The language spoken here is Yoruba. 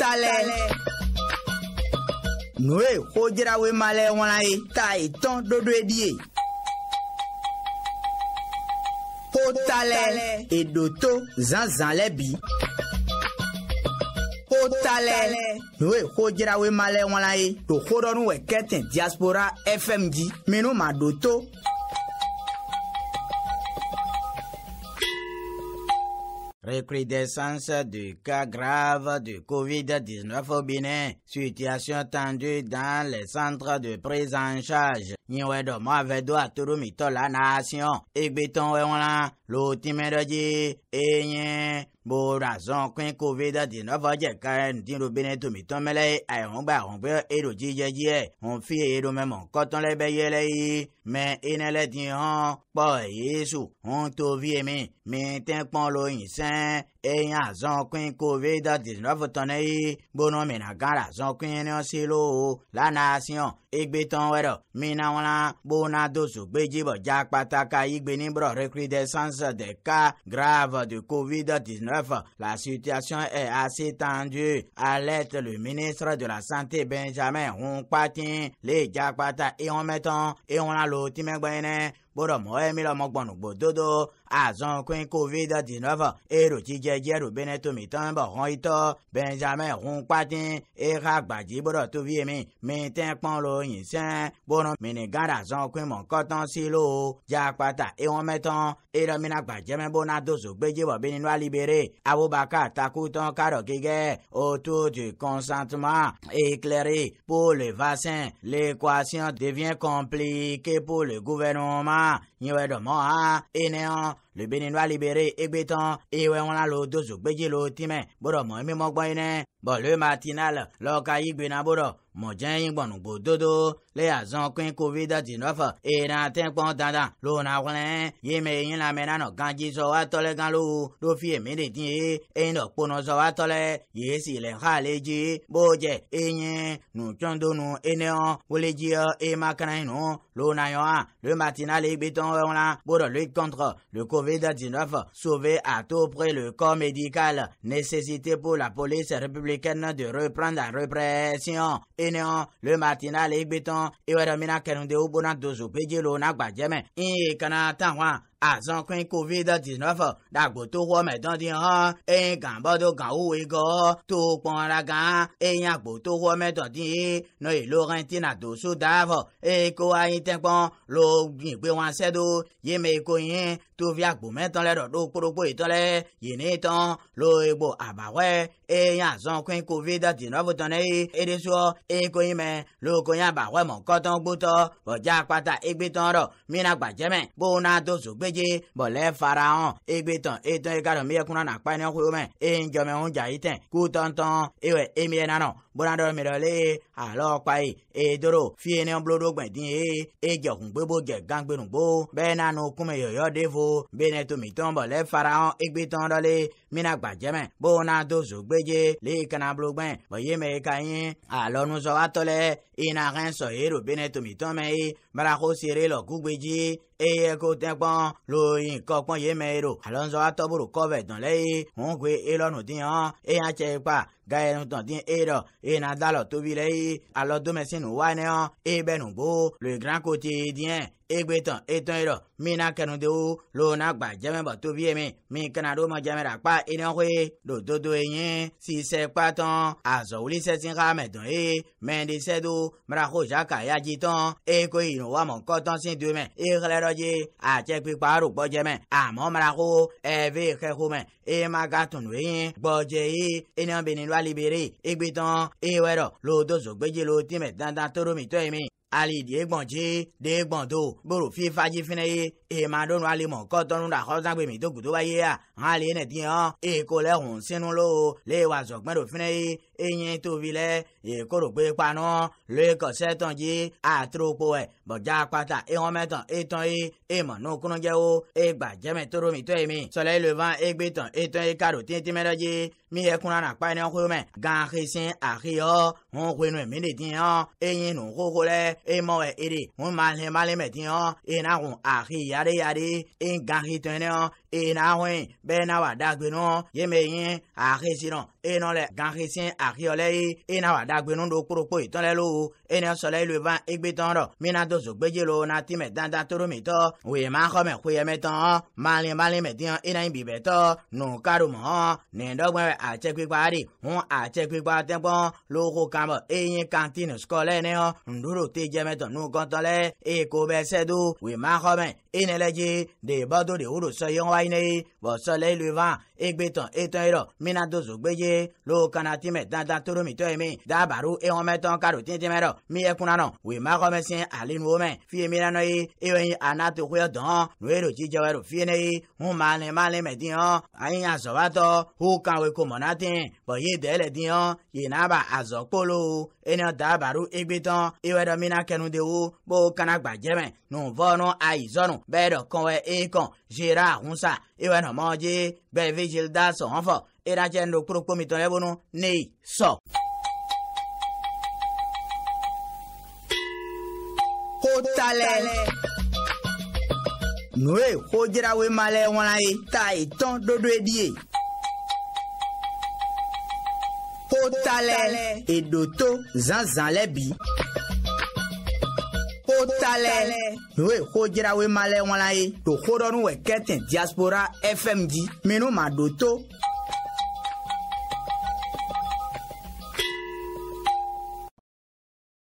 talẹ̀. nùrè kó jẹ́ráwé malẹ̀ wọn la ye ta ìtàn dodo edi e ye. kó talẹ̀ èdò tó zanzan lẹ́ bi. kó talẹ̀ nùrè kó jẹ́ráwé malẹ̀ wọn la ye tòkó dọ́nu wẹ̀ diaspora fm di minnu ma do tó. Recrudescence du cas grave du Covid-19 au Bénin. Situation tendue dans les centres de prise en charge. Nyewedomo avedo aturumito la nation. et wewana, l'a. de di, enye, bora zɔn kpin covid dinɔfɔ dze kare ŋdinro bene tomi tɔmɛlɛ ye ayɔngba ahɔngbe ero dzidzɛ dziɛ ŋfi ero mɛmɔ kɔtɔn lɛ bɛ yɛlɛ ye mɛ ene lɛ di hɔn kpɔ yesu ŋutovi ye mi mi tɛ kpɔn lo yin sɛn eya zɔn kpin covid dinɔfɔ tɔnɛ ye gbɔnɔ mina gara zɔn kpin ne si lo lana siɔn egbe tɔn wɛrɛ mina wla bona doso gbedzi bɔ dza kpata ka igbe ni brɔ rekri de sans de ka grave de covid 19 La situation est assez tendue, alerte le ministre de la Santé Benjamin Hunkpatin, les Jakpata et en mettant et on a l'autre boromoemira dodo. Azon azọnkwi covid-19 tan benetomitan bọhọn ito benjamin hun e eha gbaji bọrọ si lo kpọnro yinsẹn bọrọ minigara mon coton silo jakpata ewọmẹtọn erọmina gbajẹmẹ bona dozo bi ninu alibere abubakar takutọn karo gege autour du consentement éclairé pour le vaccin l'équation devient compliquée pour le gouvernement 啊！nyiwe dɔmɔ ha ene hã le beninoa libere egbe tɔn eye wɔ ŋlã lo dozo gbedzi lo tìmɛ boɖɔ mɔ emi mɔ gbɔnyi nɛ bɔlue matina le lɔka yi gbena boɖɔ mɔdze yi gbɔnu gbododo le azɔn kpe covid dzinɔfɛ eye na te kpɔn dandan lo na wlɛ yi me yi lãmɛ nanɔ gã dzi zɔ wa tɔ le gã lo ɖo fi emi de di e. ye eyi nɔ kponɔ zɔ wa tɔ yi si le xa le dzi bo dze enye nutsɔndonu ene hã wole dzi eye ma kana yi nu lo na yɔ hã lue matina le egbe tɔn voilà, euh, l'a pour contre le Covid-19, sauver à tout près le corps médical, nécessité pour la police républicaine de reprendre la répression. Et non, le matinal est béton, et on a mis de Obona Dozo, Pédilo, Nagba, azɔkpɛ covid-19 ɖagbotokpɔme dɔdi hã eye gãbɔdo gawo egɔ to kpɔnra gã eye agbotokpɔme dɔdi nɔ elo rɛntina doso daavɔ eye ko ayi tɛ kpɔn lo gbigbe wọn sɛ do yeme ko yin tovi agbomɛtɔ lɛ ɖɔɖo kpɔɖokpo itɔ lɛ yene tɔn lo egbo abawɛ eye azɔkpɛ covid-19 tɔn ne ye eɖesɔ eye ko yin mɛ lo ko yin abawɛ mɔkɔtɔn gbotɔ bɔdza akpata egbetɔn rɔ mina gbadzɛmɛ bona do zogbe dze bɔlɛ farahàn egbetɔn etɔn egadɔn miyɛkuna na kpa ne xɔyome eye ŋdzɔmɛ ŋu dza yi tɛn kutɔntɔn ewɛ emiyɛ nanɔ bonadɔ mɛrɛlɛ alɔ kpayi edoro fiye ne blodo gbɛdin ye edze ŋugbobo dze gãgbenugbo bɛna nu kume yɔyɔ devo bena tomitɔn bɔlɛ farahàn egbetɔn dɔle mina gbadzɛmɛ bona dozo gbedze le kana blogbɛn bɔyeme ka yin alɔnuzɔwatɔ lɛ ina hɛn sɔ yero bena tomitɔn mɛ ye barakosi re lɔ kugbedzi eye ko tɛ gbɔn lo nǹkan pọ́n yé mẹ́rọ Alonso atọ́bùrù kọ́bẹ̀ dùn lẹ́yìn òun gbé elọ́nù dín hàn èèyàn jẹ́ ipa gayɛn tɔn ti e dɔ ena da lɔ tobi lɛ ye alɔ domɛsinu wa nɛ e bɛ nu bo le grand côté diɛ egbe tɔn etɔn yi dɔ mina kɛnu de wo lona gba jɛmɛ bɔ tobi ye mi mi kana do ma jɛmɛ la kpa enɔkoe do dodo ye nye sise kpa tɔn azɔwuli sɛsin ka mɛ dɔn ye mɛndi sɛdo mirako zaka yaji tɔn eko yinu wa mɔ kɔtɔn si do mɛ ekele dɔ je atsɛ kpekpe aro gbɔ jɛmɛ amɔ mirako ɛvi kɛko mɛ ema gatunu ye gbɔdze ye enɔ bene lɔ va libérer. Egbetan, ewero, lo dozo gbeje lo timet dandan toro mi to emi ali diegbɔnje deegbɔndo boro fifaji fɛnɛ ye emadonu ali mɔ kɔtɔnu da xɔsagbemi to gudoba ye a hã e le ne diɛ eko lɛ hun sinu lo le wa zɔgbɛdo fɛnɛ ye enye tovi lɛ ekorogbe kpanu le e kɔsɛ tɔnji atroko ɛ e. bɔdza kpata ehɔmɛtɔn etɔn ye emɔ nukunujɛwo egba jɛmɛ toro mi tɔ ye mi sɔlɛ elevan egbetɔn etɔn ye karo tɛntɛmɛ dɔ je miɛkuna na kpa ne xɔmɛ gan xesi axiyɔ hun xɔnu mi ne diɛ enye nu xoxo lɛ emo e ere un mal he mal e metion en agun ahi yare yare en gahi tene ena eh, hɔn bɛna wa dagbenu yeme yin ahesi nɔ enɔ lɛ ganhesi ahiɔlɛ ye ena wa dagbenu do kporokpo itɔlɛ lo ena sɔlɛ ilu van egbetɔn rɔ mina do zogbedze lo na ti mɛ dandan toro mi tɔ oye ma xɔ mɛ koye mɛ tɔn mali mali mɛ tiɲɛ ena yin bibɛ tɔ nu karo mɔ hɔn nindɔgbɛn bɛ atsɛkpekpa de hun atsɛkpekpa tɛgbɔn loko kan bɔ eyin kantini sukɔlɛ ne hɔn ndoro te jɛmɛtɔ nugɔtɔlɛ eko bɛ sɛdo oye ma xɔ ene le de bɔdo de woɖo sɔ yeŋɔ ayi ne ye bɔsɔ le elu va egbe etɔn yi rɔ mina do zo lo kana ti mɛ dandan to e mi tɔ e yi mi daba ɖo eŋɔ mɛ tɔn rɔ mi yɛ kuna nɔ wòye ma xɔ mɛ si alinuwo mɛ fiye mi nanɔ ye eye yi ana to koe dɔn nu ye ɖo dzidzɔ wɛ fiye ne ye ŋu malɛ malɛ mɛ di hɔn anyi nya zɔbatɔ hu kan wo ko mɔ na bɔn ye dɛ le di hɔn yina ba azɔkpolo ene daba ɖo egbe tɔn ewɛ ɖɔ mina kɛnu de wo bo kana gbadzɛ mɛ nu vɔ ayi zɔnu beeɗo kon we ii e kon jira husa iwen homoji gbe vigil da so hon fo ira cendo kpurukpomi ton ebunu ni so hotalẹ nue hojirawe malẹ wọn ye ta ìtàn dodo edie hotalẹ edoto zanzan lẹbi ko talɛ n'o ye ko jirawe ye to kodɔnnu wɛ kɛtɛn diaspora fm di minnu ma don to